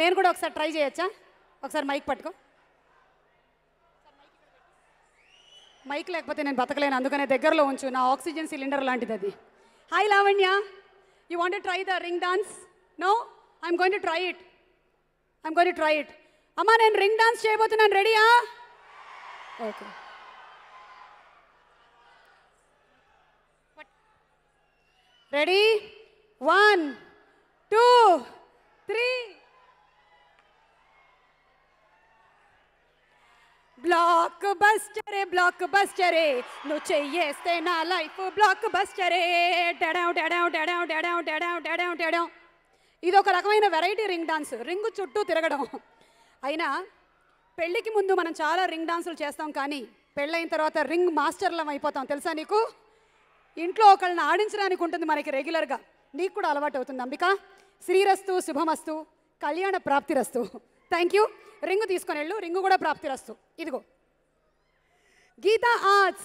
నేను కూడా ఒకసారి ట్రై చేయొచ్చా ఒకసారి మైక్ పట్టుకో మైక్ లేకపోతే నేను బతకలేను అందుకనే దగ్గరలో ఉంచు నా ఆక్సిజన్ సిలిండర్ లాంటిది అది hi Lavanya you want try the ring dance no I'm going to try it I'm going to try it అమ్మా నేను రింగ్ డాన్స్ చేయబోతున్నాను రెడీయా ఓకే రెడీ వన్ బ్లాక్ బస్టరే బ్లాక్ బస్టరే నువ్వు చెయ్యేస్తే నా లైఫ్ బ్లాక్ బస్టరే డెడం డెడం డెడం డెడం డెడం డెడం డెడం ఇది ఒక రకమైన వెరైటీ రింగ్ డాన్స్ రింగ్ చుట్టూ తిరగడం అయినా పెళ్ళికి ముందు మనం చాలా రింగ్ డాన్సులు చేస్తాం కానీ పెళ్ళైన తర్వాత రింగ్ మాస్టర్లం అయిపోతాం తెలుసా నీకు ఇంట్లో ఒకళ్ళని ఆడించడానికి ఉంటుంది మనకి రెగ్యులర్గా నీకు కూడా అలవాటు అవుతుంది అంబిక శ్రీరస్తు శుభమస్తు కళ్యాణ ప్రాప్తిరస్తు థ్యాంక్ యూ రింగు తీసుకొని వెళ్ళు రింగు కూడా రస్తు ఇదిగో గీతా ఆర్ట్స్